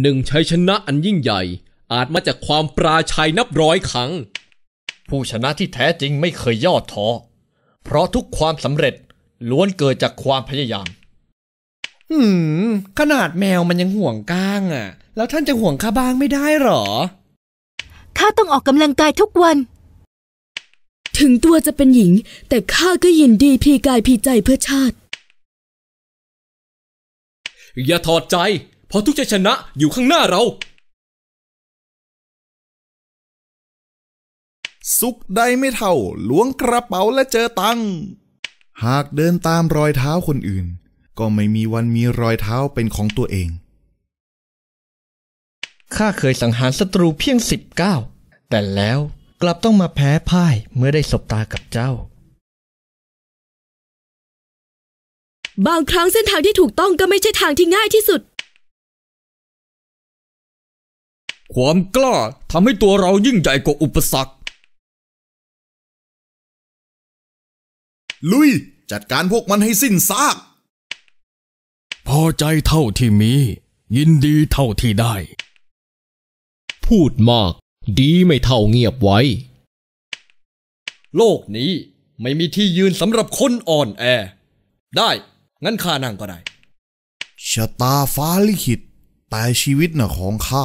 หนึ่งชัยชนะอันยิ่งใหญ่ อาจมาจากความปราชัยนับร้อยครั้ง ผู้ชนะที่แท้จริงไม่เคยย่อท้อ เพราะทุกความสำเร็จล้วนเกิดจากความพยายาม หืม ขนาดแมวมันยังห่วงก้างอะ่ะ แล้วท่านจะห่วงข้าบ้างไม่ได้หรอข้าต้องออกกำลังกายทุกวัน ถึงตัวจะเป็นหญิง แต่ข้าก็ยินดีพีกายพีใจเพื่อชาติ อย่าถอดใจพราะทุกชัยชนะอยู่ข้างหน้าเรา สุขได้ไม่เท่าล้วงกระเป๋าและเจอตัง หากเดินตามรอยเท้าคนอื่น ก็ไม่มีวันมีรอยเท้าเป็นของตัวเองข้าเคยสังหารศัตรูเพียงสิบเก้าแต่แล้วกลับต้องมาแพ้พ่ายเมื่อได้สบตากับเจ้า บางครั้งเส้นทางที่ถูกต้องก็ไม่ใช่ทางที่ง่ายที่สุดความกล้าทำให้ตัวเรายิ่งใหญ่กว่าอุปสรรค ลุยจัดการพวกมันให้สิ้นซาก พอใจเท่าที่มี ยินดีเท่าที่ได้ พูดมาก ดีไม่เท่าเงียบไว้ โลกนี้ไม่มีที่ยืนสำหรับคนอ่อนแอ ได้งั้นข้านั่งก็ได้ ชะตาฟ้าลิขิตแต่ชีวิตน่ะของข้า